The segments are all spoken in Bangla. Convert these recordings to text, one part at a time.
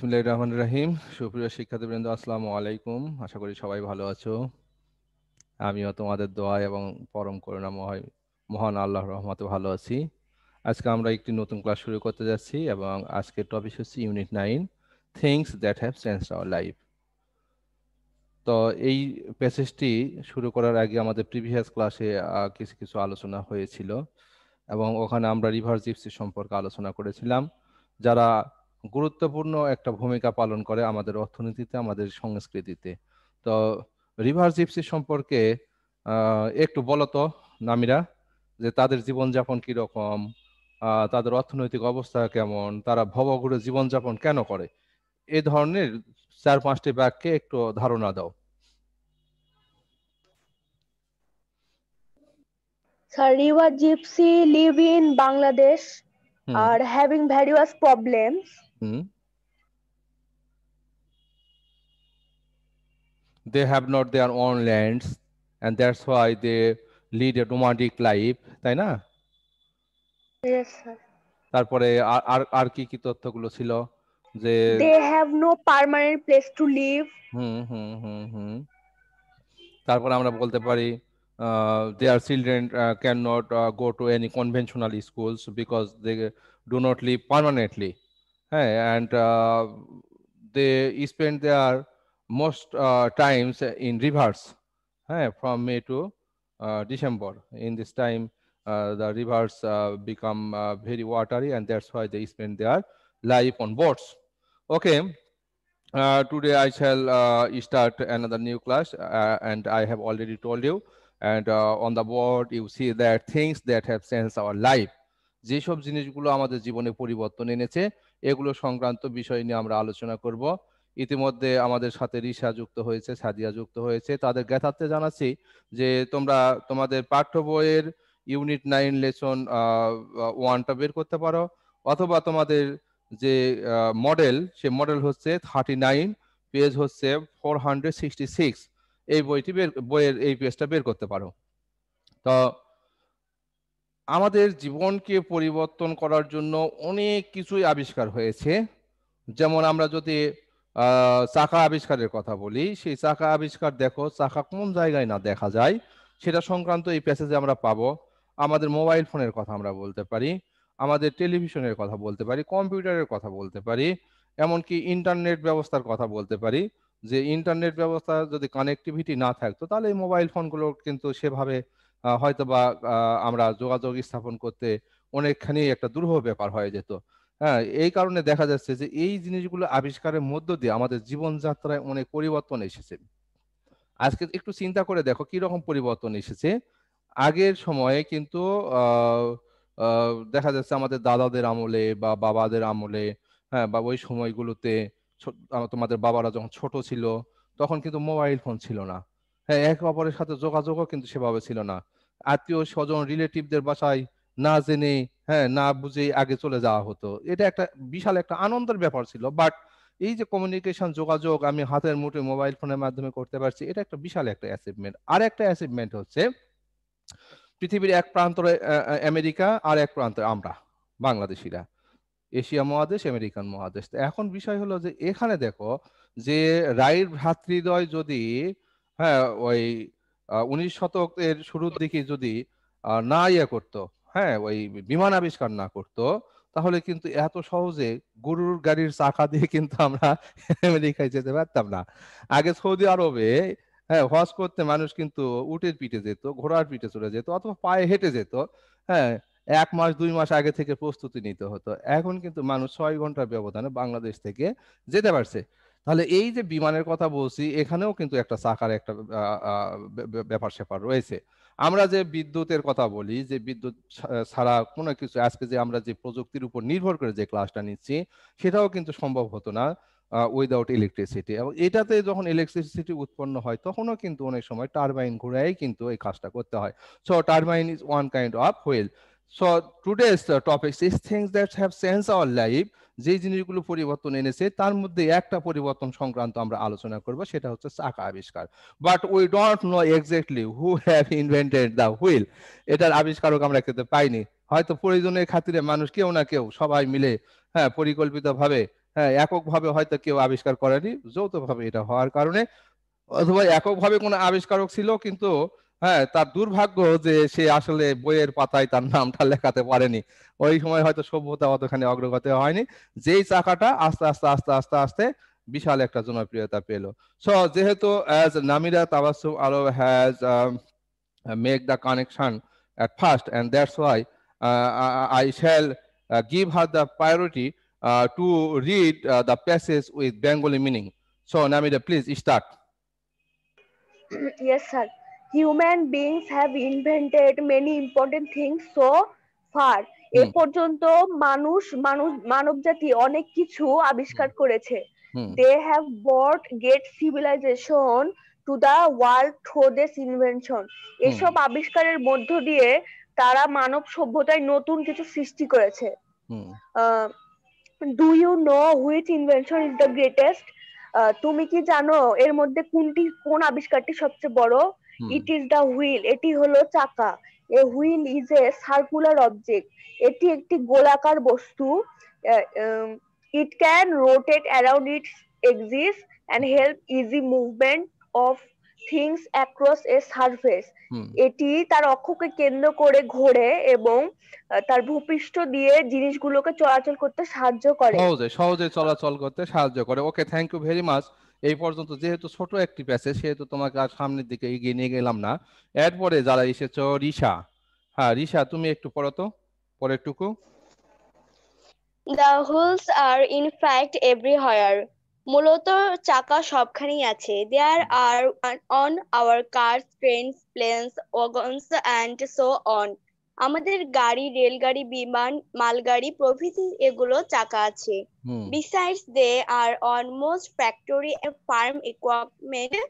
বিসমুল্লাহ রহমান রাহিম সুপ্রিয় শিক্ষার্থীবৃন্দ আসসালামু আলাইকুম আশা করি সবাই ভালো আছো আমিও তোমাদের দোয়া এবং পরম মহায় মহান আল্লাহ রহমতে ভালো আছি আজকে আমরা একটি নতুন ক্লাস শুরু করতে যাচ্ছি এবং আজকের টপিক হচ্ছে unit nine things that have change our life তো এই প্যাসেজটি শুরু করার আগে আমাদের প্রিভিয়াস ক্লাসে কিছু কিছু আলোচনা হয়েছিল এবং ওখানে আমরা রিভার্স জিপসি সম্পর্কে আলোচনা করেছিলাম যারা গুরুত্বপূর্ণ একটা ভূমিকা পালন করে আমাদের অর্থনীতিতে আমাদের সংস্কৃতিতে তো রিভার জিপসি সম্পর্কে একটু বলতো নামিরা যে তাদের জীবনযাপন কীরকম তাদের অর্থনৈতিক অবস্থা কেমন তারা ভবঘুরে জীবনযাপন কেন করে এ ধরনের চার পাঁচটি বাক্যে একটু ধারণা দাও river gypsy live in Bangladesh আর having are problem Hmm? They have not their own lands, and that's why they lead a nomadic life, তাই না? Yes, sir. তারপরে আর আর কি কি তথ্যগুলো ছিল যে they have no permanent place to live hmm hmm hmm hmm তারপর আমরা বলতে পারি their children uh, cannot uh, go to any conventional schools because they do not live permanently hey, and uh, they spend their most uh, times in rivers hey, from May to uh, December. In this time, uh, the rivers uh, become uh, very watery and that's why they spend their life on boats. Okay, uh, today I shall uh, start another new class uh, and I have already told you and uh, on the board you see that things that have changed our life যেসব জিনিসগুলো আমাদের জীবনে পরিবর্তন এনেছে এগুলো সংক্রান্ত বিষয় নিয়ে আমরা আলোচনা করব ইতিমধ্যে আমাদের সাথে রিসা যুক্ত হয়েছে সাদিয়া যুক্ত হয়েছে তাদের জ্ঞাতার্থে জানাচ্ছি যে তোমরা তোমাদের পাঠ্য বইয়ের ইউনিট নাইন লেসন ওয়ানটা বের করতে পারো অথবা তোমাদের যে মডেল সে মডেল হচ্ছে থার্টি নাইন পেজ হচ্ছে ফোর হান্ড্রেড সিক্সটি সিক্স এই বইটি বের বইয়ের এই পেজটা বের করতে পারো তো আমাদের জীবনকে পরিবর্তন করার জন্য অনেক কিছুই আবিষ্কার হয়েছে যেমন আমরা যদি চাকা আবিষ্কারের কথা বলি সেই চাকা আবিষ্কার দেখো চাকা কোন জায়গায় না দেখা যায় সেটা সংক্রান্ত এই প্যাসেজে আমরা পাবো আমাদের মোবাইল ফোনের কথা আমরা বলতে পারি আমাদের টেলিভিশনের কথা বলতে পারি কম্পিউটারের কথা বলতে পারি এমনকি ইন্টারনেট ব্যবস্থার কথা বলতে পারি যে ইন্টারনেট ব্যবস্থা যদি কানেক্টিভিটি না থাকতো তাহলে এই মোবাইল ফোনগুলো কিন্তু সেভাবে হয়তো বা আমরা যোগাযোগ স্থাপন করতে অনেকখানি একটা দুর্বহ ব্যাপার হয়ে যেত হ্যাঁ এই কারণে দেখা যাচ্ছে যে এই জিনিসগুলো আবিষ্কারের মধ্য দিয়ে আমাদের জীবনযাত্রায় অনেক পরিবর্তন এসেছে আজকে একটু চিন্তা করে দেখো কি রকম পরিবর্তন এসেছে আগের সময়ে কিন্তু দেখা যাচ্ছে আমাদের দাদাদের আমলে বা বাবাদের আমলে হ্যাঁ বা ওই সময়গুলোতে তোমাদের বাবারা যখন ছোট ছিল তখন কিন্তু মোবাইল ফোন ছিল না হ্যাঁ একে অপরের সাথে যোগাযোগও কিন্তু সেভাবে ছিল না আত্মীয় স্বজন রিলেটিভদের বাসায় না জেনে হ্যাঁ না বুঝে আগে চলে যাওয়া হতো এটা একটা বিশাল একটা আনন্দের ব্যাপার ছিল বাট এই যে কমিউনিকেশন যোগাযোগ আমি হাতের মুঠে মোবাইল ফোনের মাধ্যমে করতে পারছি এটা একটা বিশাল একটা অ্যাচিভমেন্ট আর একটা অ্যাচিভমেন্ট হচ্ছে পৃথিবীর এক প্রান্তরে আমেরিকা আর এক প্রান্ত আমরা বাংলাদেশিরা এশিয়া মহাদেশ আমেরিকান মহাদেশ এখন বিষয় হলো যে এখানে দেখো যে রায়ের ভ্রাতৃদ্বয় যদি হ্যাঁ ওই উনিশ শতকের শুরুর দিকে যদি না ইয়ে করতো হ্যাঁ ওই বিমান আবিষ্কার না করতো তাহলে কিন্তু এত সহজে গরুর গাড়ির চাকা দিয়ে কিন্তু আমরা আমেরিকায় যেতে পারতাম না আগে সৌদি আরবে হ্যাঁ হজ করতে মানুষ কিন্তু উটের পিঠে যেত ঘোড়ার পিঠে চলে যেত অথবা পায়ে হেঁটে যেত হ্যাঁ এক মাস দুই মাস আগে থেকে প্রস্তুতি নিতে হতো এখন কিন্তু মানুষ ছয় ঘন্টার ব্যবধানে বাংলাদেশ থেকে যেতে পারছে তাহলে এই যে বিমানের কথা বলছি এখানেও কিন্তু একটা চাকার একটা ব্যাপার স্যাপার রয়েছে আমরা যে বিদ্যুতের কথা বলি যে বিদ্যুৎ ছাড়া কোনো কিছু আজকে যে আমরা যে প্রযুক্তির উপর নির্ভর করে যে ক্লাসটা নিচ্ছি সেটাও কিন্তু সম্ভব হতো না উইদাউট ইলেকট্রিসিটি এবং এটাতে যখন ইলেকট্রিসিটি উৎপন্ন হয় তখনও কিন্তু অনেক সময় টারবাইন ঘুরাই কিন্তু এই কাজটা করতে হয় so turbine is one kind of wheel so today's topics is things that have sense our life যে জিনিসগুলো পরিবর্তন এনেছে তার মধ্যে একটা পরিবর্তন সংক্রান্ত আমরা আলোচনা করব সেটা হচ্ছে চাকা আবিষ্কার but we don't know exactly who have invented the wheel এটার আবিষ্কারক আমরা খেতে পাইনি হয়তো প্রয়োজনের খাতিরে মানুষ কেউ না কেউ সবাই মিলে হ্যাঁ পরিকল্পিতভাবে হ্যাঁ এককভাবে হয়তো কেউ আবিষ্কার করেনি যৌথভাবে এটা হওয়ার কারণে অথবা এককভাবে কোনো আবিষ্কারক ছিল কিন্তু হ্যাঁ তার দুর্ভাগ্য যে সে আসলে বইয়ের পাতায় তার নামটা লেখাতে পারেনি ওই সময় হয়তো সভ্যতা অতখানি অগ্রগতি হয়নি যেই চাকাটা আস্তে আস্তে আস্তে আস্তে আস্তে বিশাল একটা জনপ্রিয়তা পেল সো যেহেতু as Namira Tabassum Alo has make the connection at first and that's why I shall give her the priority to read the passage with Bengali meaning so Namira please start human beings have invented many important things so far এ পর্যন্ত মানুষ মানুষ মানব জাতি অনেক কিছু আবিষ্কার hmm. করেছে they have brought great civilization to the world through this invention এসব আবিষ্কারের মধ্য দিয়ে তারা মানব সভ্যতায় নতুন কিছু সৃষ্টি করেছে do you know which invention is the greatest তুমি কি জানো এর মধ্যে কোনটি কোন আবিষ্কারটি সবচেয়ে বড় ইট ইজ দ্য হুইল এটি হলো চাকা a wheel is a circular object এটি একটি গোলাকার বস্তু it can rotate around its axis and help easy movement of things across a surface এটি তার অক্ষকে কেন্দ্র করে ঘোরে এবং তার ভূপৃষ্ঠ দিয়ে জিনিসগুলোকে চলাচল করতে সাহায্য করে সহজে সহজে চলাচল করতে সাহায্য করে okay thank you very much এই পর্যন্ত যেহেতু ছোট একটি প্যাসেজ সেহেতু তোমাকে আর সামনের দিকে এগিয়ে নিয়ে গেলাম না এরপরে যারা এসেছ রিসা হ্যাঁ রিসা তুমি একটু পড়ো তো পরের টুকু the wheels are in fact everywhere মূলত চাকা সবখানেই আছে there are on our car trains planes wagons and so on আমাদের গাড়ি রেলগাড়ি বিমান মালগাড়ি প্রভৃতি এগুলো চাকা আছে besides they are almost factory farm equipment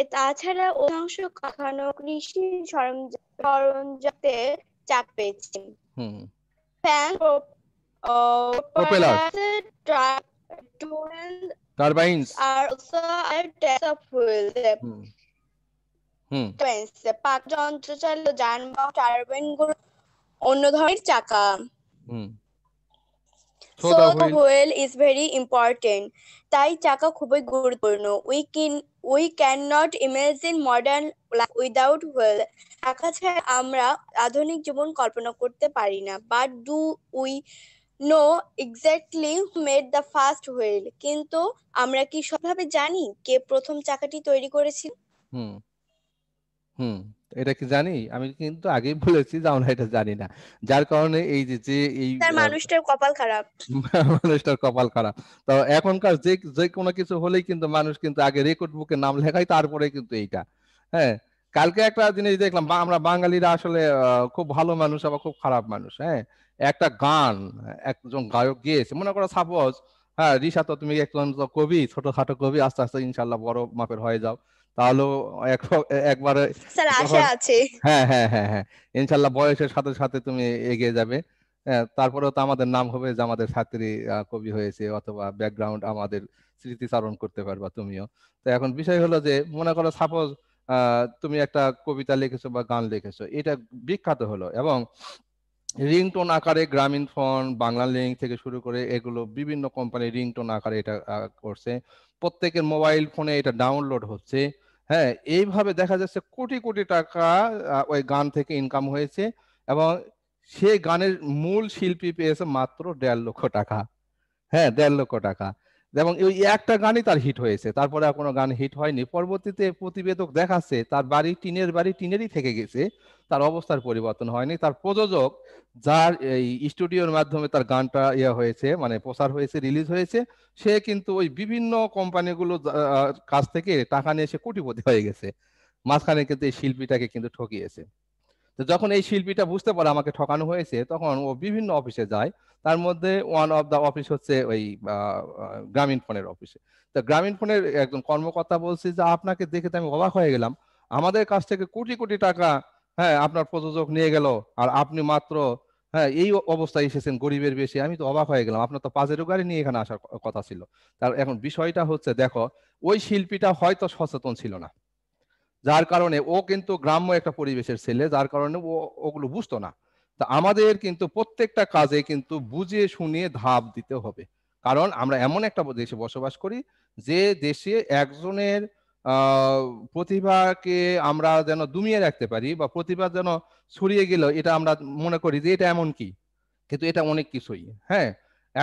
এ তাছাড়া অধিকাংশ কারখানা কৃষি সরঞ্জামে চাপ পেয়েছে fan turbines are also are test of fuel পাক যানবাহন টারবাইন গুলো অন্য ধরনের চাকা So, so the wheel তাই চাকা খুবই গুরুত্বপূর্ণ we can we can not imagine modern life without wheel চাকা ছাড়া আমরা আধুনিক জীবন কল্পনা করতে পারি না but do we know exactly made the first wheel কিন্তু আমরা কি সবভাবে জানি কে প্রথম চাকাটি তৈরি করেছিল হুম হুম এটা কি জানি আমি কিন্তু আগেই বলেছি যে আমরা এটা জানি না যার কারণে এই যে যে এই তার মানুষটার কপাল খারাপ মানুষটার কপাল খারাপ তো এখনকার যে যে কোনো কিছু হলেই কিন্তু মানুষ কিন্তু আগে রেকর্ড বুকে নাম লেখায় তারপরে কিন্তু এইটা হ্যাঁ কালকে একটা জিনিস দেখলাম আমরা বাঙালিরা আসলে খুব ভালো মানুষ আবার খুব খারাপ মানুষ হ্যাঁ একটা গান একজন গায়ক গিয়েছে মনে করো সাপোজ হ্যাঁ রিসা তো তুমি একজন কবি ছোটখাটো কবি আস্তে আস্তে ইনশাল্লাহ বড় মাপের হয়ে যাও তাহলে একবার হ্যাঁ হ্যাঁ হ্যাঁ হ্যাঁ ইনশাল্লাহ বয়সের সাথে সাথে তুমি এগিয়ে যাবে হ্যাঁ, তারপরে তো আমাদের নাম হবে যে আমাদের ছাত্রী কবি হয়েছে অথবা ব্যাকগ্রাউন্ড আমাদের স্মৃতিচারণ করতে পারবা তুমিও তো এখন বিষয় হলো যে মনে করো সাপোজ তুমি একটা কবিতা লিখেছো বা গান লিখেছো এটা বিখ্যাত হলো এবং রিংটোন আকারে গ্রামীণ ফোন বাংলা লিঙ্ক থেকে শুরু করে এগুলো বিভিন্ন কোম্পানি রিংটোন আকারে এটা করছে প্রত্যেকের মোবাইল ফোনে এটা ডাউনলোড হচ্ছে হ্যাঁ এইভাবে দেখা যাচ্ছে কোটি কোটি টাকা ওই গান থেকে ইনকাম হয়েছে এবং সেই গানের মূল শিল্পী পেয়েছে মাত্র দেড় লক্ষ টাকা হ্যাঁ দেড় লক্ষ টাকা যেমন ওই একটা গানই তার হিট হয়েছে তারপরে আর কোনো গান হিট হয়নি পরবর্তীতে প্রতিবেদক দেখাচ্ছে তার বাড়ি টিনের বাড়ি টিনেরই থেকে গেছে তার অবস্থার পরিবর্তন হয়নি তার প্রযোজক যার এই স্টুডিওর মাধ্যমে তার গানটা ইয়ে হয়েছে মানে প্রচার হয়েছে রিলিজ হয়েছে সে কিন্তু ওই বিভিন্ন কোম্পানিগুলো কাছ থেকে টাকা নিয়ে এসে কোটিপতি হয়ে গেছে মাঝখানে কিন্তু এই শিল্পীটাকে কিন্তু ঠকিয়েছে তো যখন এই শিল্পীটা বুঝতে পারে আমাকে ঠকানো হয়েছে তখন ও বিভিন্ন অফিসে যায় তার মধ্যে ওয়ান অফ দ্য অফিস হচ্ছে ওই গ্রামীণ ফোনের অফিসে তো গ্রামীণ ফোনের একজন কর্মকর্তা বলছে যে আপনাকে দেখে তো আমি অবাক হয়ে গেলাম আমাদের কাছ থেকে কোটি কোটি টাকা হ্যাঁ আপনার প্রযোজক নিয়ে গেল আর আপনি মাত্র হ্যাঁ এই অবস্থায় এসেছেন গরিবের বেশি আমি তো অবাক হয়ে গেলাম আপনার তো পাজেরও গাড়ি নিয়ে এখানে আসার কথা ছিল তার এখন বিষয়টা হচ্ছে দেখো ওই শিল্পীটা হয়তো সচেতন ছিল না যার কারণে ও কিন্তু গ্রাম্য একটা পরিবেশের ছেলে যার কারণে ও ওগুলো বুঝতো না তা আমাদের কিন্তু প্রত্যেকটা কাজে কিন্তু বুঝিয়ে শুনিয়ে ধাপ দিতে হবে কারণ আমরা এমন একটা দেশে বসবাস করি যে দেশে একজনের প্রতিভাকে আমরা যেন দুমিয়ে রাখতে পারি বা প্রতিভা যেন ছড়িয়ে গেল এটা আমরা মনে করি যে এটা এমন কি কিন্তু এটা অনেক কিছুই হ্যাঁ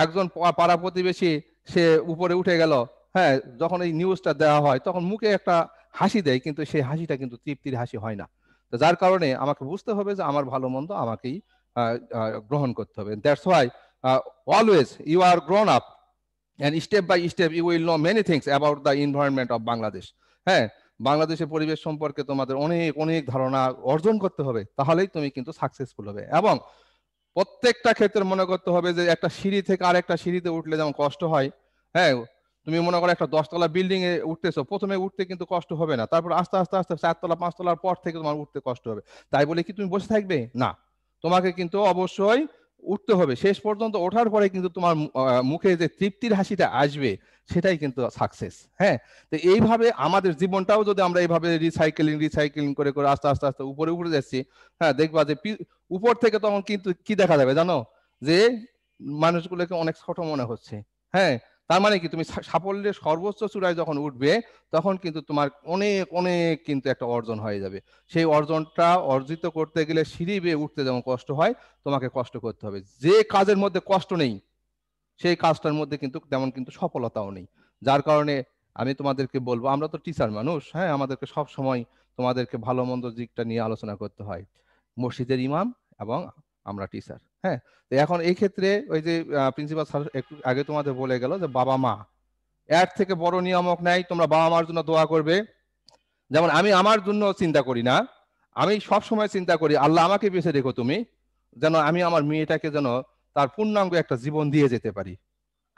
একজন পাড়া প্রতিবেশী সে উপরে উঠে গেল হ্যাঁ যখন এই নিউজটা দেওয়া হয় তখন মুখে একটা হাসি দেয় কিন্তু সেই হাসিটা কিন্তু তৃপ্তির হাসি হয় না তো যার কারণে আমাকে বুঝতে হবে যে আমার ভালো মন্দ আমাকেই গ্রহণ করতে হবে that's why always you are grown up and step by step you will know many things about the environment of Bangladesh হ্যাঁ বাংলাদেশের পরিবেশ সম্পর্কে তোমাদের অনেক অনেক ধারণা অর্জন করতে হবে তাহলেই তুমি কিন্তু সাকসেসফুল হবে এবং প্রত্যেকটা ক্ষেত্রে মনে করতে হবে যে একটা সিঁড়ি থেকে আর একটা সিঁড়িতে উঠলে যেমন কষ্ট হয় হ্যাঁ তুমি মনে করো একটা দশতলা বিল্ডিং এ উঠতেছো প্রথমে উঠতে কিন্তু কষ্ট হবে না তারপর আস্তে আস্তে আস্তে চারতলা পাঁচতলার পর থেকে তোমার উঠতে কষ্ট হবে তাই বলে কি তুমি বসে থাকবে না তোমাকে কিন্তু অবশ্যই উঠতে হবে শেষ পর্যন্ত ওঠার পরে কিন্তু তোমার মুখে যে তৃপ্তির হাসিটা আসবে সেটাই কিন্তু সাকসেস হ্যাঁ তো এইভাবে আমাদের জীবনটাও যদি আমরা এইভাবে রিসাইকেলিং রিসাইকেলিং করে করে আস্তে আস্তে আস্তে উপরে উঠে যাচ্ছি হ্যাঁ দেখবা যে উপর থেকে তখন কিন্তু কি দেখা যাবে জানো যে মানুষগুলোকে অনেক ছোট মনে হচ্ছে হ্যাঁ তার মানে কি তুমি সাফল্যের সর্বোচ্চ চূড়ায় যখন উঠবে তখন কিন্তু তোমার অনেক অনেক কিন্তু একটা অর্জন হয়ে যাবে সেই অর্জনটা অর্জিত করতে গেলে সিঁড়ি বেয়ে উঠতে যেমন কষ্ট হয় তোমাকে কষ্ট করতে হবে যে কাজের মধ্যে কষ্ট নেই সেই কাজটার মধ্যে কিন্তু তেমন কিন্তু সফলতাও নেই যার কারণে আমি তোমাদেরকে বলবো আমরা তো টিচার মানুষ হ্যাঁ আমাদেরকে সব সময় তোমাদেরকে ভালো মন্দ দিকটা নিয়ে আলোচনা করতে হয় মসজিদের ইমাম এবং আমরা টিচার হ্যাঁ তো এখন এই ক্ষেত্রে ওই যে প্রিন্সিপাল স্যার একটু আগে তোমাদের বলে গেল যে বাবা মা এর থেকে বড় নিয়ামক নাই তোমরা বাবা মার জন্য দোয়া করবে যেমন আমি আমার জন্য চিন্তা করি না আমি সব সময় চিন্তা করি আল্লাহ আমাকে বেছে রেখো তুমি যেন আমি আমার মেয়েটাকে যেন তার পূর্ণাঙ্গ একটা জীবন দিয়ে যেতে পারি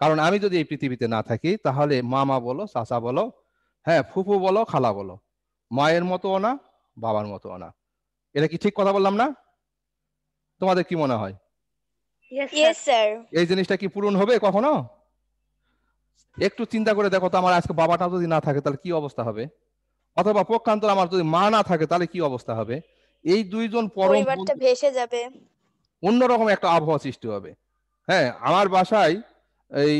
কারণ আমি যদি এই পৃথিবীতে না থাকি তাহলে মামা বলো চাচা বলো হ্যাঁ ফুফু বলো খালা বলো মায়ের মতোও না বাবার মতো না এটা কি ঠিক কথা বললাম না তোমাদের কি মনে হয় এই জিনিসটা কি পূরণ হবে কখনো একটু চিন্তা করে দেখো তো আমার আজকে বাবাটা যদি না থাকে তাহলে কি অবস্থা হবে অথবা পক্ষান্তর আমার যদি মা না থাকে তাহলে কি অবস্থা হবে এই দুইজন পরম পরিবারটা ভেসে যাবে অন্যরকম একটা আবহাওয়া সৃষ্টি হবে হ্যাঁ আমার বাসায় এই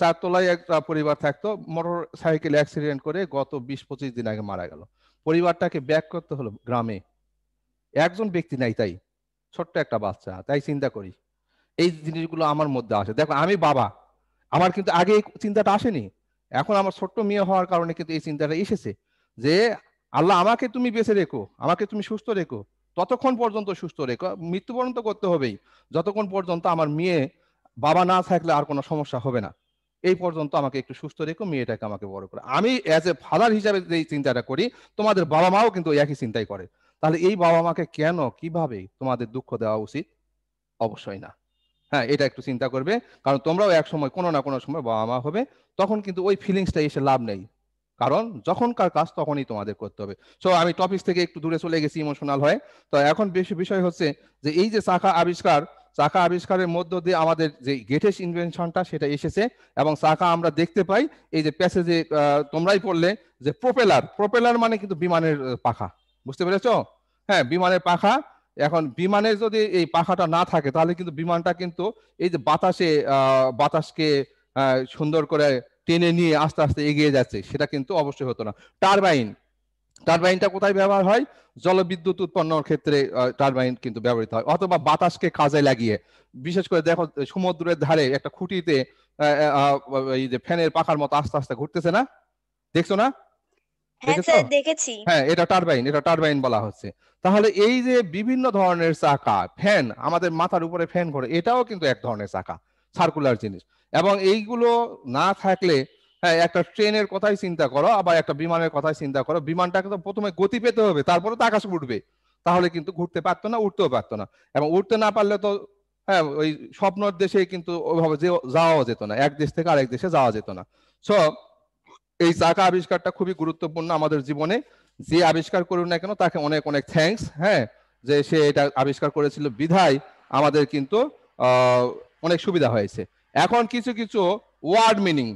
চারতলায় একটা পরিবার থাকতো মোটর সাইকেল অ্যাক্সিডেন্ট করে গত বিশ পঁচিশ দিন আগে মারা গেল পরিবারটাকে ব্যাক করতে হলো গ্রামে একজন ব্যক্তি নাই তাই ছোট্ট একটা বাচ্চা তাই চিন্তা করি এই জিনিসগুলো আমার মধ্যে আসে দেখো আমি বাবা আমার কিন্তু আগে এই চিন্তাটা আসেনি এখন আমার ছোট্ট মেয়ে হওয়ার কারণে কিন্তু এই চিন্তাটা এসেছে যে আল্লাহ আমাকে তুমি বেঁচে রেখো আমাকে তুমি সুস্থ রেখো ততক্ষণ পর্যন্ত সুস্থ রেখো মৃত্যুবরণ তো করতে হবেই যতক্ষণ পর্যন্ত আমার মেয়ে বাবা না থাকলে আর কোনো সমস্যা হবে না এই পর্যন্ত আমাকে একটু সুস্থ রেখো মেয়েটাকে আমাকে বড় করে আমি অ্যাজ এ ফাদার হিসাবে যে চিন্তাটা করি তোমাদের বাবা মাও কিন্তু একই চিন্তাই করে তাহলে এই বাবা মাকে কেন কিভাবে তোমাদের দুঃখ দেওয়া উচিত অবশ্যই না হ্যাঁ এটা একটু চিন্তা করবে কারণ তোমরাও এক সময় কোনো না কোনো সময় বাবা মা হবে তখন কিন্তু ওই ফিলিংসটা এসে লাভ নেই কারণ যখনকার কাজ তখনই তোমাদের করতে হবে সো আমি টপিক থেকে একটু দূরে চলে গেছি ইমোশনাল হয় তো এখন বেশি বিষয় হচ্ছে যে এই যে চাকা আবিষ্কার চাকা আবিষ্কারের মধ্য দিয়ে আমাদের যে গেটেস্ট ইনভেনশনটা সেটা এসেছে এবং চাকা আমরা দেখতে পাই এই যে প্যাসেজে তোমরাই পড়লে যে প্রোপেলার প্রোপেলার মানে কিন্তু বিমানের পাখা বুঝতে পেরেছ হ্যাঁ বিমানের পাখা এখন বিমানের যদি এই পাখাটা না থাকে তাহলে কিন্তু বিমানটা কিন্তু এই যে বাতাসে বাতাসকে সুন্দর করে টেনে নিয়ে আস্তে আস্তে এগিয়ে যাচ্ছে সেটা কিন্তু অবশ্যই হতো না টারবাইন টারবাইনটা কোথায় ব্যবহার হয় জলবিদ্যুৎ উৎপন্নর ক্ষেত্রে টারবাইন কিন্তু ব্যবহৃত হয় অথবা বাতাসকে কাজে লাগিয়ে বিশেষ করে দেখো সমুদ্রের ধারে একটা খুঁটিতে এই যে ফ্যানের পাখার মতো আস্তে আস্তে ঘুরতেছে না দেখছো না হ্যাঁ, হ্যাঁ এটা টারবাইন এটা টারবাইন বলা হচ্ছে তাহলে এই যে বিভিন্ন ধরনের চাকা ফ্যান আমাদের মাথার উপরে ফ্যান ঘোরে এটাও কিন্তু এক ধরনের চাকা সার্কুলার জিনিস এবং এইগুলো না থাকলে হ্যাঁ একটা ট্রেনের কথাই চিন্তা করো আবার একটা বিমানের কথাই চিন্তা করো বিমানটাকে তো প্রথমে গতি পেতে হবে তারপরে তো আকাশে উঠবে তাহলে কিন্তু ঘুরতে পারতো না উঠতেও পারতো না এবং উঠতে না পারলে তো হ্যাঁ ওই স্বপ্নর দেশে কিন্তু ওইভাবে যাওয়া যেত না এক দেশ থেকে আরেক দেশে যাওয়া যেত না সব এই চাকা আবিষ্কারটা খুবই গুরুত্বপূর্ণ আমাদের জীবনে যে আবিষ্কার করুন না কেন তাকে অনেক অনেক থ্যাংকস হ্যাঁ যে সে এটা আবিষ্কার করেছিল বিধায় আমাদের কিন্তু অনেক সুবিধা হয়েছে এখন কিছু কিছু word meaning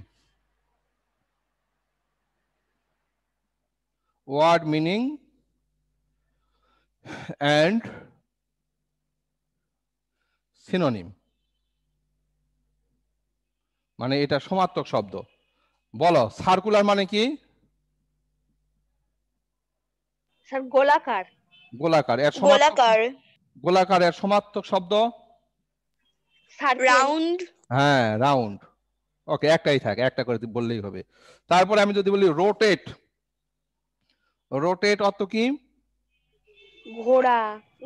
word meaning and synonym মানে এটা সমার্থক শব্দ বলো সার্কুলার মানে কি স্যার গোলাকার গোলাকার এর গোলাকার গোলাকার এর সমার্থক শব্দ রাউন্ড হ্যাঁ রাউন্ড ওকে একটাই থাক একটা করে বললেই হবে তারপরে আমি যদি বলি রোটেট রোটেট অর্থ কি ঘোরা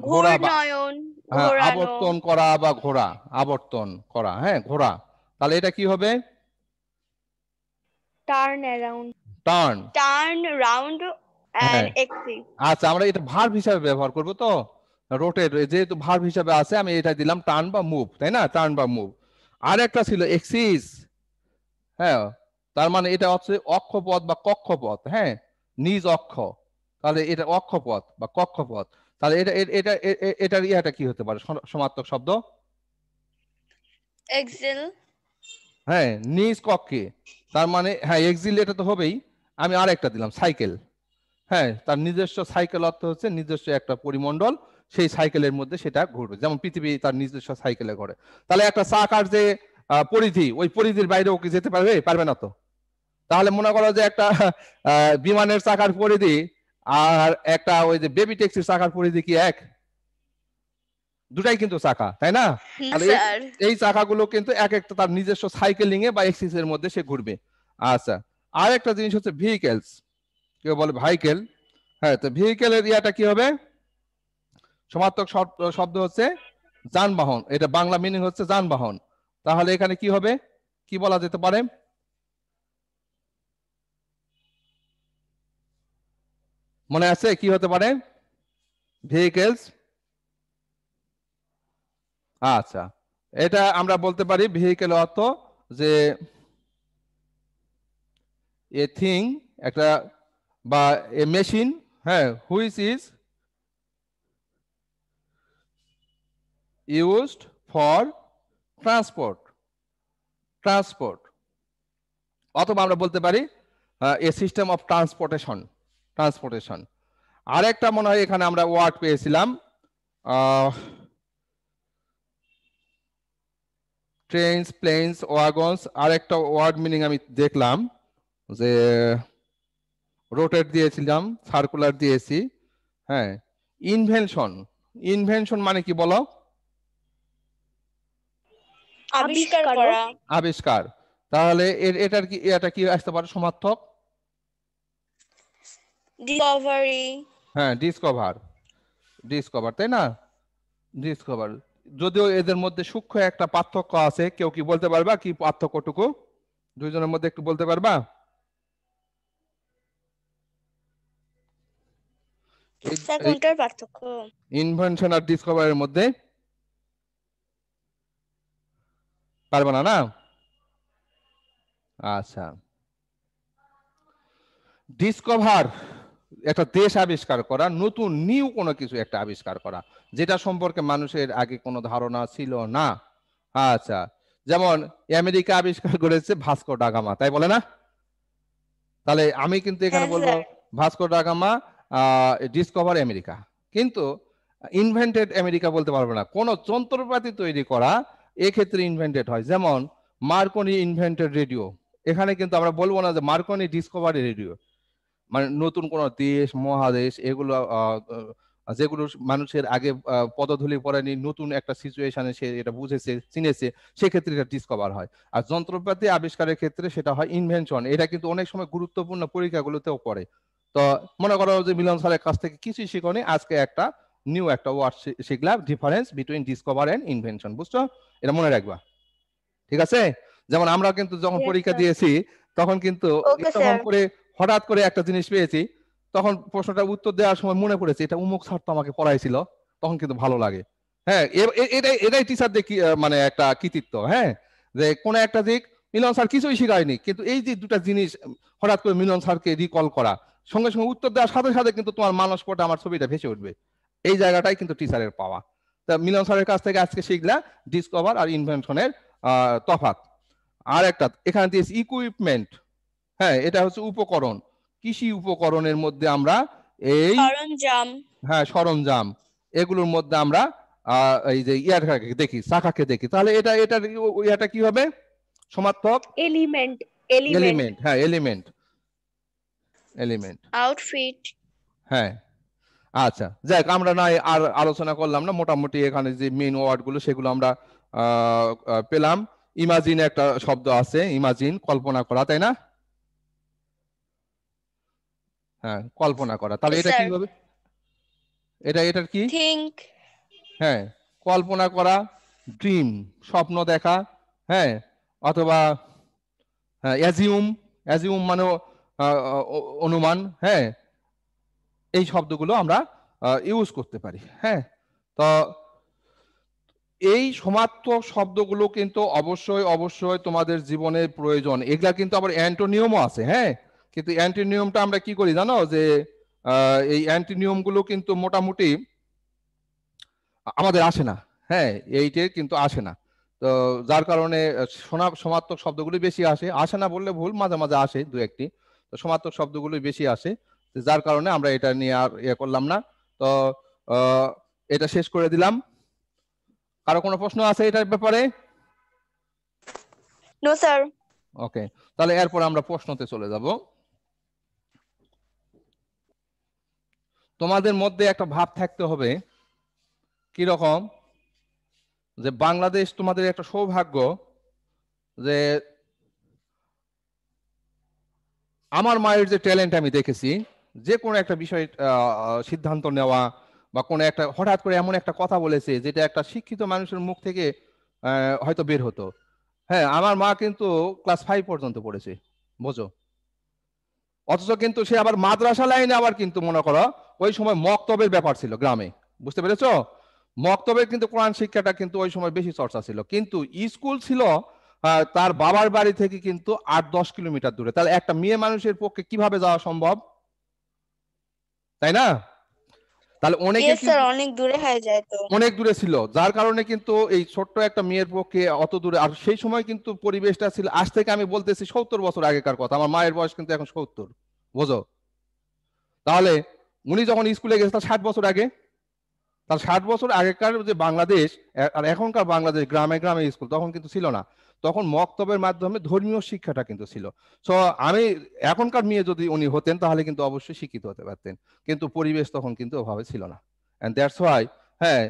ঘোরা নয়ন হ্যাঁ, আবর্তন করা বা ঘোরা আবর্তন করা হ্যাঁ ঘোরা তাহলে এটা কি হবে turn around turn turn round and আচ্ছা আমরা এটা ভার্ব ব্যবহার করব তো রোটেট যেহেতু ভার্ব আছে আমি এটা দিলাম টার্ন বা মুভ তাই না টার্ন বা মুভ আর একটা ছিল এক্সিস হ্যাঁ তার মানে এটা হচ্ছে অক্ষপথ বা কক্ষপথ হ্যাঁ নিজ অক্ষ তাহলে এটা অক্ষপথ বা কক্ষপথ তাহলে এটা এটা এটার ইয়াটা কি হতে পারে সমার্থক শব্দ এক্সেল হ্যাঁ নিজ কক্ষে তার মানে হ্যাঁ এক্সিল এটা তো হবেই আমি আর একটা দিলাম সাইকেল হ্যাঁ তার নিজস্ব সাইকেল অর্থ হচ্ছে নিজস্ব একটা পরিমণ্ডল সেই সাইকেলের মধ্যে সেটা ঘুরবে যেমন পৃথিবী তার নিজস্ব সাইকেলে ঘরে তাহলে একটা চাকার যে পরিধি ওই পরিধির বাইরে ওকে যেতে পারবে পারবে না তো তাহলে মনে করো যে একটা বিমানের চাকার পরিধি আর একটা ওই যে বেবি ট্যাক্সির চাকার পরিধি কি এক দুটাই কিন্তু চাকা তাই না এই চাকাগুলো কিন্তু এক একটা তার নিজস্ব সাইকেলিং এ বা এক্সিস এর মধ্যে সে ঘুরবে আচ্ছা আর একটা জিনিস হচ্ছে ভেহিকেলস কেউ বলে ভাইকেল হ্যাঁ তো ভেহিকেলের ইয়াটা কি হবে সমার্থক শব্দ হচ্ছে যানবাহন এটা বাংলা মিনিং হচ্ছে যানবাহন তাহলে এখানে কি হবে কি বলা যেতে পারে মনে আছে কি হতে পারে ভেহিকেলস আচ্ছা এটা আমরা বলতে পারি ভেহিকেল অর্থ যে এ থিং একটা বা এ মেশিন হ্যাঁ which is used for transport transport অথবা আমরা বলতে পারি a system of transportation transportation আরেকটা মনে হয় এখানে আমরা ওয়ার্ড পেয়েছিলাম ট্রেনস প্লেনস ওয়াগনস আর একটা ওয়ার্ড মিনিং আমি দেখলাম যে রোটেট দিয়েছিলাম সার্কুলার দিয়েছি হ্যাঁ ইনভেনশন ইনভেনশন মানে কি বলো আবিষ্কার আবিষ্কার তাহলে এটার কি এটা কি আসতে পারে সমার্থক ডিসকভারি হ্যাঁ ডিসকভার ডিসকভার তাই না ডিসকভার যদিও এদের মধ্যে সূক্ষ্ম একটা পার্থক্য আছে কেউ কি বলতে পারবা কি পার্থক্যটুকু দুইজনের মধ্যে একটু বলতে পারবা ইনভেনশন আর ডিসকভারির মধ্যে পারবে না না আচ্ছা ডিসকভার একটা দেশ আবিষ্কার করা নতুন নিউ কোনো কিছু একটা আবিষ্কার করা যেটা সম্পর্কে মানুষের আগে কোনো ধারণা ছিল না আচ্ছা যেমন আমেরিকা আবিষ্কার করেছে ভাস্কো ডাগামা তাই বলে না তাহলে আমি কিন্তু এখানে হ্যাঁ, বলবো ভাস্কো ডাগামা ডিসকভার আমেরিকা কিন্তু ইনভেন্টেড আমেরিকা বলতে পারবো না কোনো যন্ত্রপাতি তৈরি করা এক্ষেত্রে ইনভেন্টেড হয় যেমন মার্কনি ইনভেন্টেড রেডিও এখানে কিন্তু আমরা বলবো না যে মার্কনি ডিসকভারি রেডিও মানে নতুন কোনো দেশ মহাদেশ এগুলো যেগুলো মানুষের আগে পদধুলি পড়েনি নতুন একটা সিচুয়েশনে সে এটা বুঝেছে চিনেছে সেক্ষেত্রে এটা ডিসকভার হয় আর যন্ত্রপাতি আবিষ্কারের ক্ষেত্রে সেটা হয় ইনভেনশন এটা কিন্তু অনেক সময় গুরুত্বপূর্ণ পরীক্ষাগুলোতেও পড়ে তো মনে করো যে মিলন স্যারের কাছ থেকে কিছুই শিখনি আজকে একটা নিউ একটা ওয়ার্ড শিখলাম difference between discover and invention বুঝছো এটা মনে রাখবা ঠিক আছে যেমন আমরা কিন্তু যখন পরীক্ষা দিয়েছি তখন কিন্তু করে হঠাৎ করে একটা জিনিস পেয়েছি তখন প্রশ্নটা উত্তর দেওয়ার সময় মনে পড়েছে এটা উমুক স্যার তো আমাকে পড়াইছিল তখন কিন্তু ভালো লাগে হ্যাঁ এটাই এটাই টিচারদের মানে একটা কৃতিত্ব হ্যাঁ যে কোনো একটা দিক মিলন স্যার কিছুই শিখায়নি কিন্তু এই যে দুটা জিনিস হঠাৎ করে মিলন স্যারকে রিকল করা সঙ্গে সঙ্গে উত্তর দেওয়ার সাথে সাথে কিন্তু তোমার মানস পটে আমার ছবিটা ভেসে উঠবে এই জায়গাটাই কিন্তু টিচারের পাওয়া তা মিলন স্যারের কাছ থেকে আজকে শিখলা ডিসকভার আর ইনভেনশনের তফাত আর একটা এখানে দিয়েছি ইকুইপমেন্ট হ্যাঁ এটা হচ্ছে উপকরণ কৃষি উপকরণের মধ্যে আমরা এই সরঞ্জাম হ্যাঁ সরঞ্জাম এগুলোর মধ্যে আমরা এই যে ইয়াটাকে দেখি শাখাকে দেখি তাহলে এটা এটা ইয়াটা কি হবে সমার্থক এলিমেন্ট এলিমেন্ট হ্যাঁ এলিমেন্ট এলিমেন্ট আউটফিট হ্যাঁ আচ্ছা যাক আমরা না আর আলোচনা করলাম না মোটামুটি এখানে যে মেন ওয়ার্ডগুলো সেগুলো আমরা পেলাম ইমাজিন একটা শব্দ আছে ইমাজিন কল্পনা করা তাই না হ্যাঁ কল্পনা করা তাহলে এটা কি হবে এটা এটার কি থিংক হ্যাঁ কল্পনা করা ড্রিম স্বপ্ন দেখা হ্যাঁ অথবা অ্যাজিউম অ্যাজিউম মানে অনুমান হ্যাঁ এই শব্দগুলো আমরা ইউজ করতে পারি হ্যাঁ তো এই সমাত্মক শব্দগুলো কিন্তু অবশ্যই অবশ্যই তোমাদের জীবনে প্রয়োজন এগুলা কিন্তু আবার অ্যান্টোনিয়মও আছে হ্যাঁ কিন্তু অ্যান্টিনিয়মটা আমরা কি করি জানো যে এই অ্যান্টিনিয়ম গুলো কিন্তু মোটামুটি আমাদের আসে না হ্যাঁ এইটে কিন্তু আসে না তো যার কারণে সোনা সমার্থক শব্দগুলি বেশি আসে আসে না বললে ভুল মাঝে মাঝে আসে দু একটি তো সমার্থক শব্দগুলি বেশি আসে যার কারণে আমরা এটা নিয়ে আর ইয়ে করলাম না তো এটা শেষ করে দিলাম কারো কোনো প্রশ্ন আছে এটার ব্যাপারে নো স্যার ওকে তাহলে এরপর আমরা প্রশ্নতে চলে যাব তোমাদের মধ্যে একটা ভাব থাকতে হবে কি রকম যে বাংলাদেশ তোমাদের একটা সৌভাগ্য যে আমার মায়ের যে ট্যালেন্ট আমি দেখেছি যে কোনো একটা বিষয় সিদ্ধান্ত নেওয়া বা কোনো একটা হঠাৎ করে এমন একটা কথা বলেছে যেটা একটা শিক্ষিত মানুষের মুখ থেকে হয়তো বের হতো হ্যাঁ আমার মা কিন্তু ক্লাস ফাইভ পর্যন্ত পড়েছে বোঝো অথচ কিন্তু সে আবার মাদ্রাসা লাইনে আবার কিন্তু মনে করো ওই সময় মক্তবের ব্যাপার ছিল গ্রামে বুঝতে পেরেছ মক্তবের কিন্তু কোরআন শিক্ষাটা কিন্তু ওই সময় বেশি চর্চা ছিল কিন্তু স্কুল ছিল তার বাবার বাড়ি থেকে কিন্তু আট দশ কিলোমিটার দূরে তাহলে একটা মেয়ে মানুষের পক্ষে কিভাবে যাওয়া সম্ভব তাই না তাহলে অনেকে অনেক দূরে হয়ে যায় অনেক দূরে ছিল যার কারণে কিন্তু এই ছোট্ট একটা মেয়ের পক্ষে অত দূরে আর সেই সময় কিন্তু পরিবেশটা ছিল আজ থেকে আমি বলতেছি সত্তর বছর আগেকার কথা আমার মায়ের বয়স কিন্তু এখন সত্তর বোঝো তাহলে উনি যখন স্কুলে গেছে তার ষাট বছর আগে তার ষাট বছর আগেকার যে বাংলাদেশ আর এখনকার বাংলাদেশ গ্রামে গ্রামে স্কুল তখন কিন্তু ছিল না তখন মক্তবের মাধ্যমে ধর্মীয় শিক্ষাটা কিন্তু ছিল সো আমি এখনকার মেয়ে যদি উনি হতেন তাহলে কিন্তু অবশ্যই শিক্ষিত হতে পারতেন কিন্তু পরিবেশ তখন কিন্তু ওভাবে ছিল না অ্যান্ড দ্যাটস ওয়াই হ্যাঁ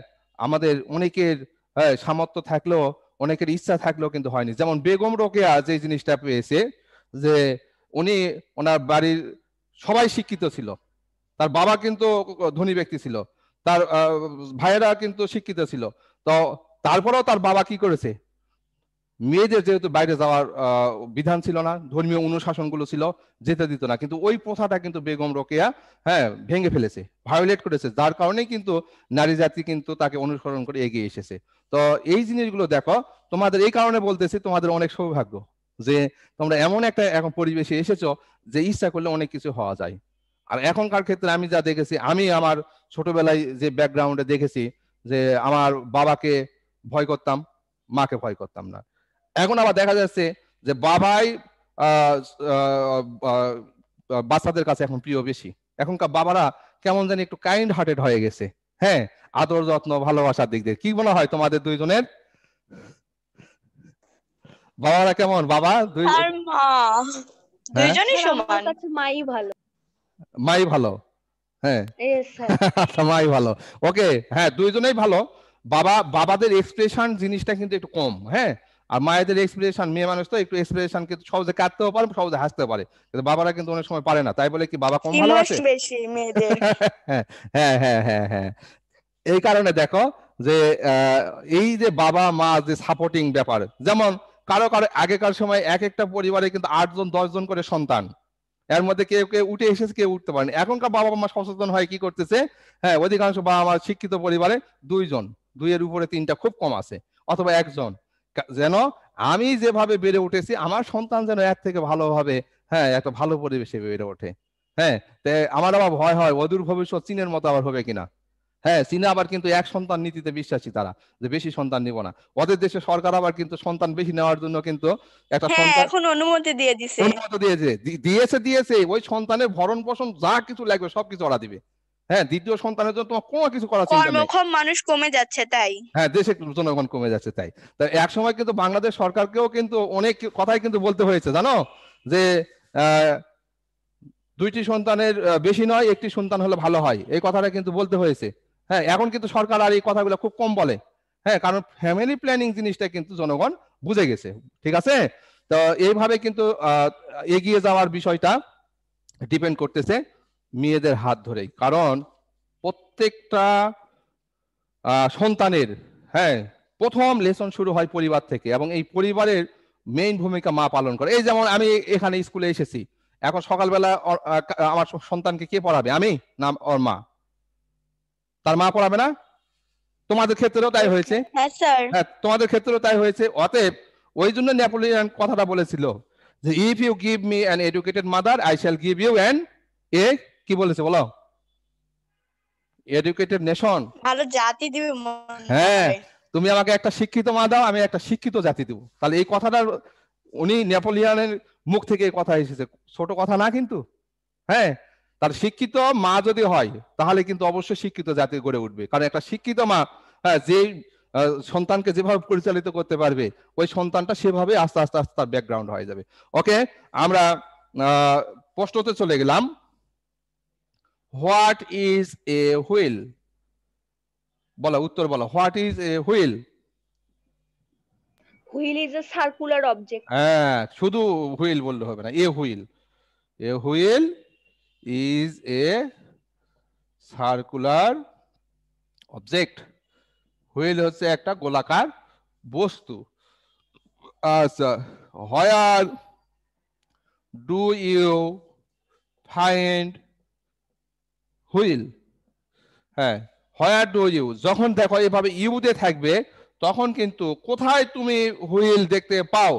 আমাদের অনেকের হ্যাঁ সামর্থ্য থাকলেও অনেকের ইচ্ছা থাকলেও কিন্তু হয়নি যেমন বেগম রোকেয়া যে জিনিসটা পেয়েছে যে উনি ওনার বাড়ির সবাই শিক্ষিত ছিল তার বাবা কিন্তু ধনী ব্যক্তি ছিল তার ভাইয়েরা কিন্তু শিক্ষিত ছিল তো তারপরেও তার বাবা কি করেছে মেয়েদের যেহেতু বাইরে যাওয়ার বিধান ছিল না ধর্মীয় অনুশাসনগুলো ছিল যেতে দিত না কিন্তু ওই প্রথাটা কিন্তু বেগম রোকেয়া হ্যাঁ ভেঙে ফেলেছে ভায়োলেট করেছে যার কারণেই কিন্তু নারী জাতি কিন্তু তাকে অনুসরণ করে এগিয়ে এসেছে তো এই জিনিসগুলো দেখো তোমাদের এই কারণে বলতেছি তোমাদের অনেক সৌভাগ্য যে তোমরা এমন একটা এখন পরিবেশে এসেছো যে ইচ্ছা করলে অনেক কিছু হওয়া যায় আর এখনকার ক্ষেত্রে আমি যা দেখেছি আমি আমার ছোটবেলায় যে ব্যাকগ্রাউন্ডে দেখেছি যে আমার বাবাকে ভয় করতাম মাকে ভয় করতাম না এখন আবার দেখা যাচ্ছে যে বাবাই বাচ্চাদের কাছে এখন প্রিয় বেশি এখনকার বাবারা কেমন জানি একটু কাইন্ড হার্টেড হয়ে গেছে হ্যাঁ আদর যত্ন ভালোবাসার দিক দিয়ে কি মনে হয় তোমাদের দুইজনের বাবারা কেমন বাবা দুই হ্যাঁ? দুইজনই হ্যাঁ, সমান মাই ভালো মাই ভালো হ্যাঁ আচ্ছা, মাই ভালো ওকে হ্যাঁ দুইজনেই ভালো বাবা বাবাদের এক্সপ্রেশন জিনিসটা কিন্তু একটু কম হ্যাঁ আর মায়েদের এক্সপ্রেশন মেয়ে মানুষ তো একটু এক্সপ্রেশন কিন্তু সহজে কাঁদতেও পারে সহজে হাসতেও পারে কিন্তু বাবারা কিন্তু অনেক সময় পারে না তাই বলে কি বাবা কম ভালো আছে হ্যাঁ, হ্যাঁ হ্যাঁ হ্যাঁ হ্যাঁ এই কারণে দেখো যে এই যে বাবা মা যে সাপোর্টিং ব্যাপার যেমন কারো কারো আগেকার সময় এক একটা পরিবারে কিন্তু আটজন দশজন করে সন্তান এর মধ্যে কেউ কেউ উঠে এসেছে কেউ উঠতে পারেনি এখনকার বাবা মা সচেতন হয় কি করতেছে হ্যাঁ অধিকাংশ বাবা মা শিক্ষিত পরিবারে দুইজন দুইয়ের উপরে তিনটা খুব কম আছে অথবা একজন যেন আমি যেভাবে বেড়ে উঠেছি আমার সন্তান যেন এর থেকে ভালোভাবে হ্যাঁ একটা ভালো পরিবেশে বেড়ে ওঠে হ্যাঁ আমার আবার ভয় হয় অদূর ভবিষ্যৎ চীনের মতো আবার হবে কিনা হ্যাঁ চীনা আবার কিন্তু এক সন্তান নীতিতে বিশ্বাসী তারা যে বেশি সন্তান নিব না ওদের দেশে সরকার আবার কিন্তু সন্তান বেশি নেওয়ার জন্য কিন্তু একটা হ্যাঁ, এখন অনুমতি দিয়ে দিছে অনুমতি দিয়েছে দিয়েছে দিয়েছে ওই সন্তানের ভরণ পোষণ যা কিছু লাগবে সবকিছু ওরা দিবে হ্যাঁ দ্বিতীয় সন্তানের জন্য তোমার কোনো কিছু করা চিন্তা মানুষ কমে যাচ্ছে তাই হ্যাঁ দেশে জনগণ কমে যাচ্ছে তাই তাই এক সময় কিন্তু বাংলাদেশ সরকারকেও কিন্তু অনেক কথাই কিন্তু বলতে হয়েছে জানো যে দুইটি সন্তানের বেশি নয় একটি সন্তান হলে ভালো হয় এই কথাটা কিন্তু বলতে হয়েছে হ্যাঁ এখন কিন্তু সরকার আর এই কথাগুলো খুব কম বলে হ্যাঁ কারণ ফ্যামিলি প্ল্যানিং জিনিসটা কিন্তু জনগণ বুঝে গেছে ঠিক আছে তো এইভাবে কিন্তু এগিয়ে যাওয়ার বিষয়টা ডিপেন্ড করতেছে মেয়েদের হাত ধরেই কারণ প্রত্যেকটা সন্তানের হ্যাঁ প্রথম লেসন শুরু হয় পরিবার থেকে এবং এই পরিবারের মেইন ভূমিকা মা পালন করে এই যেমন আমি এখানে স্কুলে এসেছি এখন সকালবেলা আমার সন্তানকে কে পড়াবে আমি না ওর মা তার মা পড়াবে না তোমাদের ক্ষেত্রেও তাই হয়েছে হ্যাঁ, হ্যাঁ তোমাদের ক্ষেত্রেও তাই হয়েছে অতএব ওই জন্য নেপোলিয়ান কথাটা বলেছিল যে if you give me an educated mother I shall give you an a কি বলেছে বলো এডুকেটেড নেশন ভালো জাতি দিবে হ্যাঁ তুমি আমাকে একটা শিক্ষিত মা দাও আমি একটা শিক্ষিত জাতি দেব তাহলে এই কথাটা উনি নেপোলিয়ানের মুখ থেকে কথা এসেছে ছোট কথা না কিন্তু হ্যাঁ তার শিক্ষিত মা যদি হয় তাহলে কিন্তু অবশ্যই শিক্ষিত জাতি গড়ে উঠবে কারণ একটা শিক্ষিত মা হ্যাঁ যে সন্তানকে যেভাবে পরিচালিত করতে পারবে ওই সন্তানটা সেভাবে আস্তে আস্তে আস্তে তার ব্যাকগ্রাউন্ড হয়ে যাবে ওকে আমরা প্রশ্নতে চলে গেলাম হোয়াট ইজ এ হুইল বলো উত্তর বলো what is a wheel wheel is a circular object হ্যাঁ শুধু হুইল বললে হবে না a wheel a wheel is a circular object wheel হচ্ছে একটা গোলাকার বস্তু আচ্ছা where do you find wheel হ্যাঁ হোয়ার ডু ইউ যখন দেখো এভাবে ইউতে থাকবে তখন কিন্তু কোথায় তুমি হুইল দেখতে পাও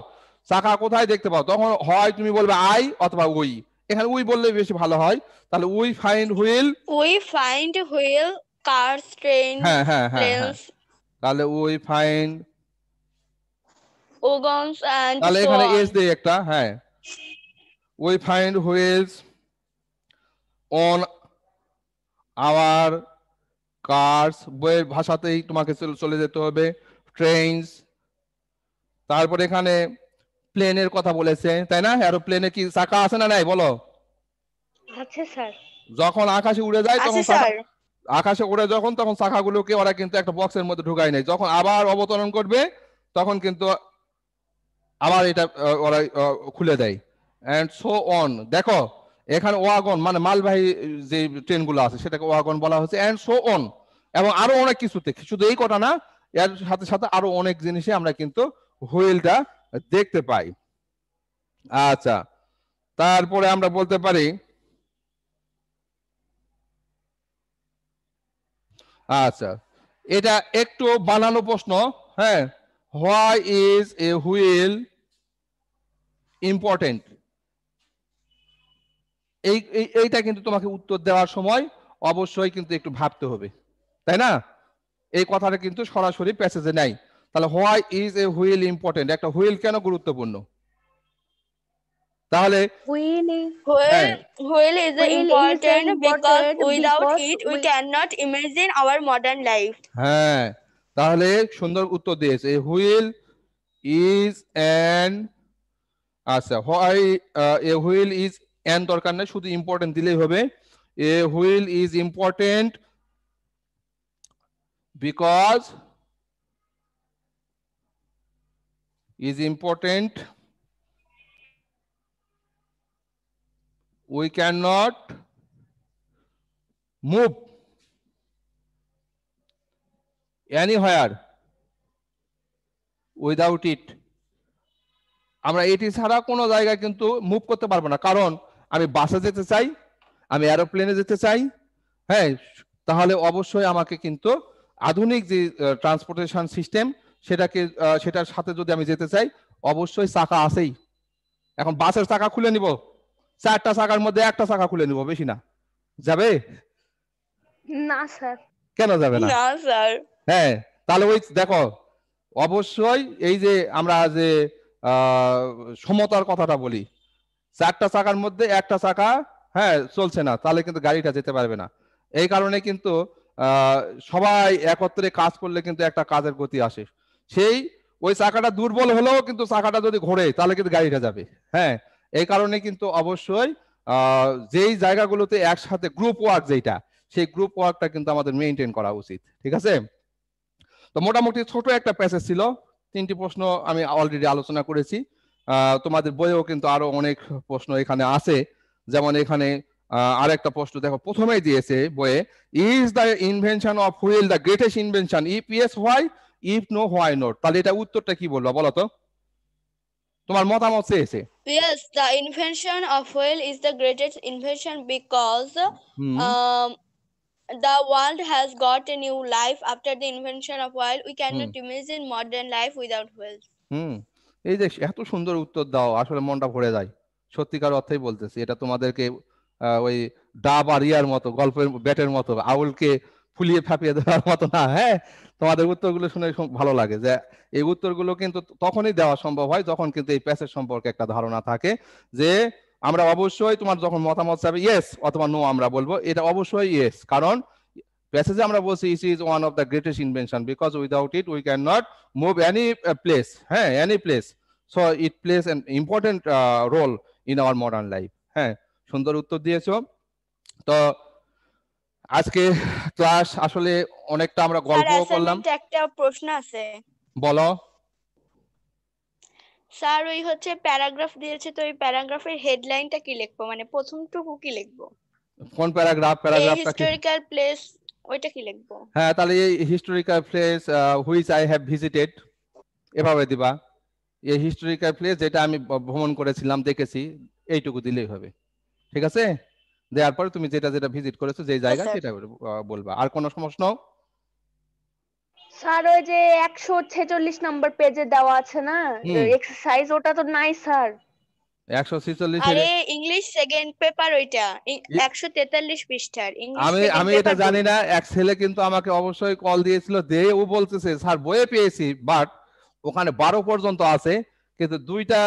চাকা কোথায় দেখতে পাও তখন হয় তুমি বলবে আই অথবা উই এখানে উই বললে বেশি ভালো হয় তাহলে we find wheel we find wheel car train তাহলে উই ফাইন্ড ওগনস এন্ড তাহলে এখানে এস দেই একটা হ্যাঁ we find wheels on our cars বইয়ের ভাষাতেই তোমাকে চলে যেতে হবে ট্রেনস তারপর এখানে প্লেনের কথা বলেছে তাই না এরোপ্লেনে কি চাকা আছে না নাই বলো আছে স্যার যখন আকাশে উড়ে যায় তখন আকাশে উড়ে যখন তখন শাখাগুলোকে ওরা কিন্তু একটা বক্সের মধ্যে ঢুকায় নেয় যখন আবার অবতরণ করবে তখন কিন্তু আবার এটা ওরা খুলে দেয় অ্যান্ড সো অন দেখো এখানে ওয়াগন মানে মালবাহী যে ট্রেনগুলো আছে সেটাকে ওয়াগন বলা হচ্ছে অ্যান্ড সো অন এবং আরো অনেক কিছুতে শুধু এই কটা না এর সাথে সাথে আরো অনেক জিনিসে আমরা কিন্তু হুইলটা দেখতে পাই আচ্ছা তারপরে আমরা বলতে পারি আচ্ছা এটা একটু বানানো প্রশ্ন হ্যাঁ why is a wheel important এই এইটা কিন্তু তোমাকে উত্তর দেওয়ার সময় অবশ্যই কিন্তু একটু ভাবতে হবে তাই না এই কথাটা কিন্তু সরাসরি প্যাসেজে নাই তাহলে why is a wheel important একটা হুইল কেন গুরুত্বপূর্ণ তাহলে wheel wheel is important because without it we can not imagine our modern life হ্যাঁ তাহলে সুন্দর উত্তর দিয়েছে হুইল ইজ অ্যান আচ্ছা why a wheel is an দরকার নেই শুধু ইম্পর্টেন্ট দিলেই হবে a wheel is important because is important we cannot move anywhere without it আমরা এটি ছাড়া কোনো জায়গায় কিন্তু মুভ করতে পারবো না কারণ আমি বাসে যেতে চাই আমি এরোপ্লেনে যেতে চাই হ্যাঁ তাহলে অবশ্যই আমাকে কিন্তু আধুনিক যে ট্রান্সপোর্টেশন সিস্টেম সেটাকে সেটার সাথে যদি আমি যেতে চাই অবশ্যই চাকা আছেই এখন বাসের চাকা খুলে নিব চারটা চাকার মধ্যে একটা চাকা খুলে নিব বেশি না যাবে না স্যার কেন যাবে না না স্যার হ্যাঁ তাহলে ওই দেখো অবশ্যই এই যে আমরা যে সমতার কথাটা বলি চারটা চাকার মধ্যে একটা চাকা হ্যাঁ চলছে না তাহলে কিন্তু গাড়িটা যেতে পারবে না এই কারণে কিন্তু সবাই একত্রে কাজ করলে কিন্তু একটা কাজের গতি আসে সেই ওই চাকাটা দুর্বল হলেও কিন্তু চাকাটা যদি ঘোরে তাহলে কিন্তু গাড়িটা যাবে হ্যাঁ এই কারণে কিন্তু অবশ্যই যেই জায়গাগুলোতে একসাথে গ্রুপ ওয়ার্ক যেটা সেই গ্রুপ ওয়ার্কটা কিন্তু আমাদের মেনটেন করা উচিত ঠিক আছে তো মোটামুটি ছোট একটা প্যাসেজ ছিল তিনটি প্রশ্ন আমি অলরেডি আলোচনা করেছি তোমাদের বইয়েও কিন্তু আরো অনেক প্রশ্ন এখানে আছে যেমন এখানে আর একটা প্রশ্ন দেখো প্রথমেই দিয়েছে বইয়ে is the invention of wheel the greatest invention ইপিএস why if no why not তাহলে এটা উত্তরটা কি বলবো বলো তো তোমার মতামত চেয়েছে yes the invention of oil is the greatest invention because hmm. um, the world has got a new life after the invention of oil we cannot hmm. imagine modern life without oil হুম এই যে এত সুন্দর উত্তর দাও আসলে মনটা ভরে যায় সত্যিকার অর্থেই বলতেছি এটা তোমাদেরকে ওই ডাব আর ইয়ার মতো গল্পের ব্যাটের মতো আউলকে ফুলিয়ে ফাঁপিয়ে দেওয়ার মতো না হ্যাঁ তোমাদের উত্তরগুলো শুনে ভালো লাগে যে এই উত্তরগুলো কিন্তু তখনই দেওয়া সম্ভব হয় যখন কিন্তু এই প্যাসেজ সম্পর্কে একটা ধারণা থাকে যে আমরা অবশ্যই তোমার যখন মতামত চাবে ইয়েস অথবা নো আমরা বলবো এটা অবশ্যই ইয়েস কারণ প্যাসেজে আমরা বলছি is is one of the greatest invention because without it we can not move any place হ্যাঁ any place so it plays an important role in our modern life হ্যাঁ সুন্দর উত্তর দিয়েছ তো আজকে ক্লাস আসলে অনেকটা আমরা গল্প করলাম একটা প্রশ্ন আছে বলো স্যার ওই হচ্ছে প্যারাগ্রাফ দিয়েছে তো ওই প্যারাগ্রাফের হেডলাইনটা কি লিখবো মানে প্রথমটুকু কি লিখবো কোন প্যারাগ্রাফ প্যারাগ্রাফটা হিস্টোরিক্যাল প্লেস ওইটা কি লিখবো হ্যাঁ তাহলে এই historical place which I have visited এভাবে দিবা এই হিস্টোরিক্যাল প্লেস যেটা আমি ভ্রমণ করেছিলাম দেখেছি এইটুকু দিলেই হবে ঠিক আছে দেওয়ার পরে তুমি যেটা যেটা ভিজিট করেছো যে জায়গা আচ্ছা। সেটা বলবা আর কোনো সমস্যা স্যার ওই যে একশো ছেচল্লিশ নম্বর পেজে দেওয়া আছে না এক্সারসাইজ ওটা তো নাই স্যার একশো ছেচল্লিশ আরে ইংলিশ সেকেন্ড পেপার ওইটা একশো তেতাল্লিশ পৃষ্ঠার আমি আমি এটা জানি না এক ছেলে কিন্তু আমাকে অবশ্যই কল দিয়েছিল দে ও বলতেছে স্যার বইয়ে পেয়েছি বাট ওখানে বারো পর্যন্ত আছে কিন্তু দুইটা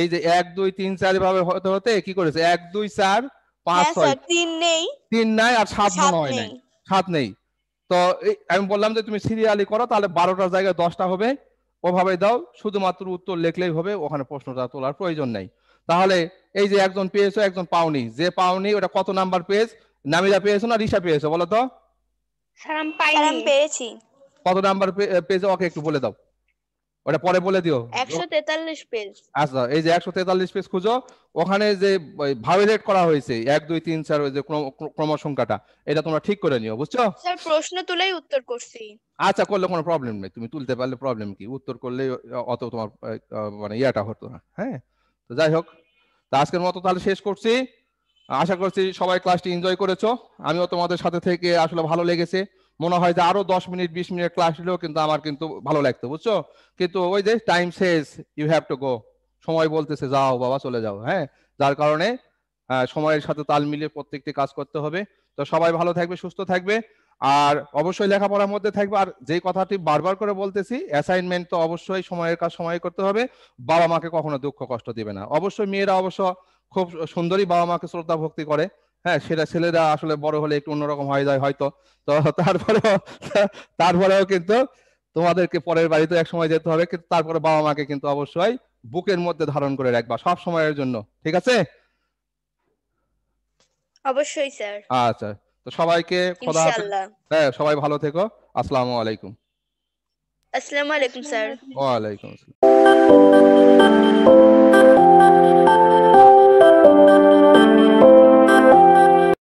এই যে এক দুই তিন চার ভাবে হতে হতে কি করেছে এক দুই চার পাঁচ হ্যাঁ ছয় তিন নেই তিন নাই আর সাত নয় নেই সাত নেই তো আমি বললাম যে তুমি সিরিয়ালি করো তাহলে বারোটার জায়গায় দশটা হবে ওভাবে দাও শুধুমাত্র উত্তর লেখলেই হবে ওখানে প্রশ্নটা তোলার প্রয়োজন নেই তাহলে এই যে একজন পেয়েছো একজন পাওনি যে পাওনি ওটা কত নাম্বার পেজ নামিদা পেয়েছো না রিসা পেয়েছো বলো তো স্যার পেয়েছি কত নাম্বার পেজ ওকে একটু বলে দাও ওটা পরে বলে দিও একশো তেতাল্লিশ পেজ আচ্ছা এই যে একশো তেতাল্লিশ পেজ খুঁজো ওখানে যে ভায়োলেট করা হয়েছে এক দুই তিন চার ওই যে ক্রম সংখ্যাটা এটা তোমরা ঠিক করে নিও বুঝছো স্যার প্রশ্ন তুলেই উত্তর করছি আচ্ছা করলে কোনো প্রবলেম নেই তুমি তুলতে পারলে প্রবলেম কি উত্তর করলে অত তোমার মানে ইয়াটা হতো না হ্যাঁ তো যাই হোক তো আজকের মতো তাহলে শেষ করছি আশা করছি সবাই ক্লাসটি এনজয় করেছো আমিও তোমাদের সাথে থেকে আসলে ভালো লেগেছে মনে হয় যে আরো দশ মিনিট বিশ মিনিট ক্লাস নিলেও কিন্তু আমার কিন্তু ভালো লাগতো বুঝছো কিন্তু ওই যে টাইম শেষ ইউ হ্যাভ টু গো সময় বলতেছে যাও বাবা চলে যাও হ্যাঁ যার কারণে সময়ের সাথে তাল মিলিয়ে প্রত্যেকটি কাজ করতে হবে তো সবাই ভালো থাকবে সুস্থ থাকবে আর অবশ্যই লেখাপড়ার মধ্যে থাকবে আর যে কথাটি বারবার করে বলতেছি অ্যাসাইনমেন্ট তো অবশ্যই সময়ের কাজ সময় করতে হবে বাবা মাকে কখনো দুঃখ কষ্ট দিবে না অবশ্যই মেয়েরা অবশ্য খুব সুন্দরী বাবা মাকে শ্রদ্ধা ভক্তি করে হ্যাঁ সেটা ছেলেরা আসলে বড় হলে একটু অন্যরকম হয়ে যায় হয়তো তো তারপরেও তারপরেও কিন্তু তোমাদেরকে পরের বাড়িতে এক সময় যেতে হবে কিন্তু তারপরে বাবা মাকে কিন্তু অবশ্যই বুকের মধ্যে ধারণ করে রাখবা সব সময়ের জন্য ঠিক আছে অবশ্যই স্যার আচ্ছা তো সবাইকে খোদা হ্যাঁ সবাই ভালো থেকো আসসালামু আলাইকুম আসসালামু আলাইকুম স্যার ওয়া আলাইকুম আসসালাম